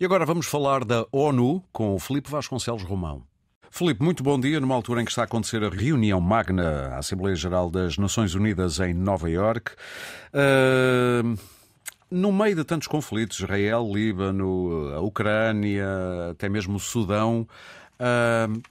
E agora vamos falar da ONU com o Filipe Vasconcelos Romão. Filipe, muito bom dia. Numa altura em que está a acontecer a reunião magna, a Assembleia Geral das Nações Unidas em Nova Iorque. Uh, no meio de tantos conflitos, Israel, Líbano, a Ucrânia, até mesmo o Sudão, uh,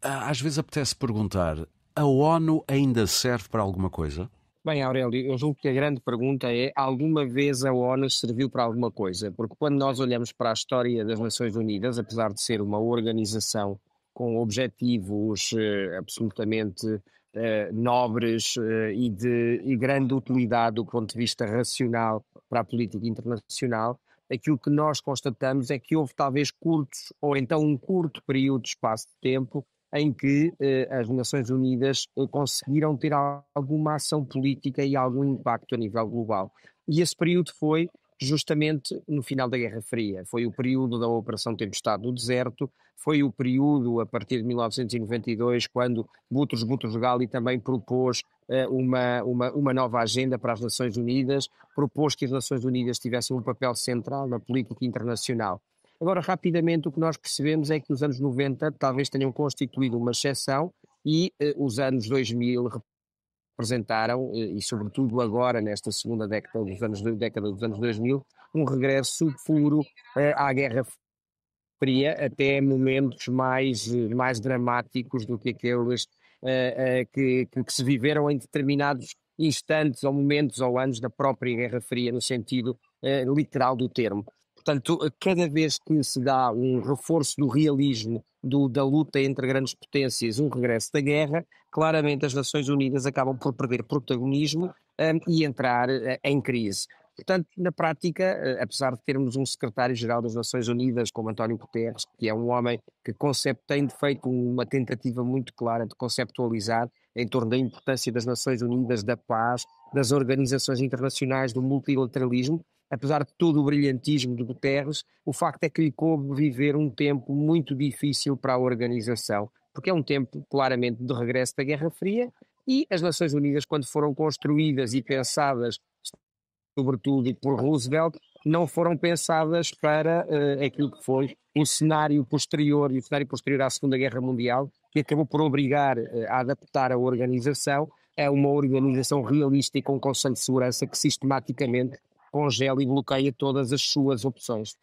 às vezes apetece perguntar: a ONU ainda serve para alguma coisa? Bem, Aurélio, eu julgo que a grande pergunta é: alguma vez a ONU serviu para alguma coisa? Porque quando nós olhamos para a história das Nações Unidas, apesar de ser uma organização com objetivos eh, absolutamente eh, nobres eh, e de e grande utilidade do ponto de vista racional para a política internacional, aquilo que nós constatamos é que houve talvez curtos, ou então um curto período de espaço de tempo, em que eh, as Nações Unidas eh, conseguiram ter alguma ação política e algum impacto a nível global. E esse período foi justamente no final da Guerra Fria. Foi o período da Operação Tempestade do Deserto, foi o período a partir de 1992, quando Boutros Boutros Ghali também propôs eh, uma, uma, uma nova agenda para as Nações Unidas, propôs que as Nações Unidas tivessem um papel central na política internacional. Agora, rapidamente, o que nós percebemos é que os anos 90 talvez tenham constituído uma exceção e eh, os anos 2000 representaram, eh, e sobretudo agora, nesta segunda década dos anos, década dos anos 2000, um regresso puro eh, à Guerra Fria, até momentos mais, mais dramáticos do que aqueles que, que se viveram em determinados instantes ou momentos ou anos da própria Guerra Fria, no sentido literal do termo. Portanto, cada vez que se dá um reforço do realismo do, da luta entre grandes potências, um regresso da guerra, claramente as Nações Unidas acabam por perder protagonismo um, e entrar uh, em crise. Portanto, na prática, uh, apesar de termos um secretário-geral das Nações Unidas, como António Guterres, que é um homem que concept, tem feito uma tentativa muito clara de conceptualizar em torno da importância das Nações Unidas, da paz, das organizações internacionais, do multilateralismo, apesar de todo o brilhantismo de Guterres, o facto é que lhe coube viver um tempo muito difícil para a organização, porque é um tempo claramente de regresso da Guerra Fria e as Nações Unidas, quando foram construídas e pensadas, sobretudo e por Roosevelt, não foram pensadas para uh, aquilo que foi o cenário posterior e o cenário posterior à Segunda Guerra Mundial, que acabou por obrigar uh, a adaptar a organização é uma organização realista e com um conselho de segurança que sistematicamente congela e bloqueia todas as suas opções.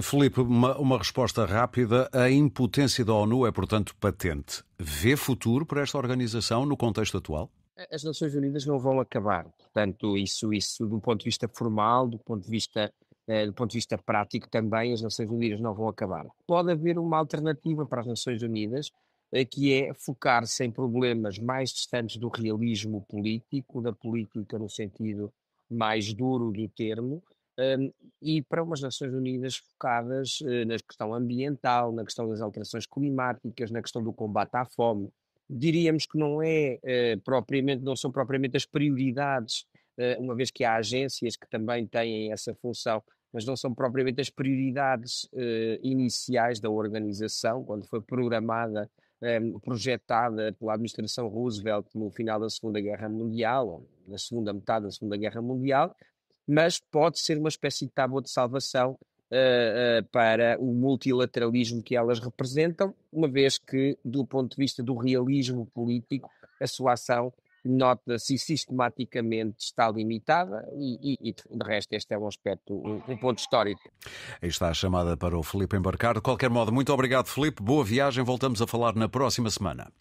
Felipe, uma, uma resposta rápida. A impotência da ONU é, portanto, patente. Vê futuro para esta organização no contexto atual? As Nações Unidas não vão acabar. Portanto, isso, isso do ponto de vista formal, do ponto de vista eh, do ponto de vista prático também as Nações Unidas não vão acabar. Pode haver uma alternativa para as Nações Unidas, eh, que é focar-se em problemas mais distantes do realismo político, da política no sentido mais duro do termo, um, e para umas Nações Unidas focadas uh, na questão ambiental, na questão das alterações climáticas, na questão do combate à fome. Diríamos que não é uh, propriamente, não são propriamente as prioridades, uh, uma vez que há agências que também têm essa função, mas não são propriamente as prioridades iniciais da organização quando foi programada Ehm, projetada pela administração Roosevelt no final da Segunda Guerra Mundial, ou na segunda metade da Segunda Guerra Mundial, mas pode ser uma espécie de tábua de salvação uh, uh, para o multilateralismo que elas representam, uma vez que, do ponto de vista do realismo político, a sua ação nota-se sistematicamente está limitada e, e, e, de resto este é um aspecto, um, um, ponto histórico. Aí está a chamada para o Felipe embarcar. De qualquer modo, muito obrigado Felipe. boa viagem, voltamos a falar na próxima semana.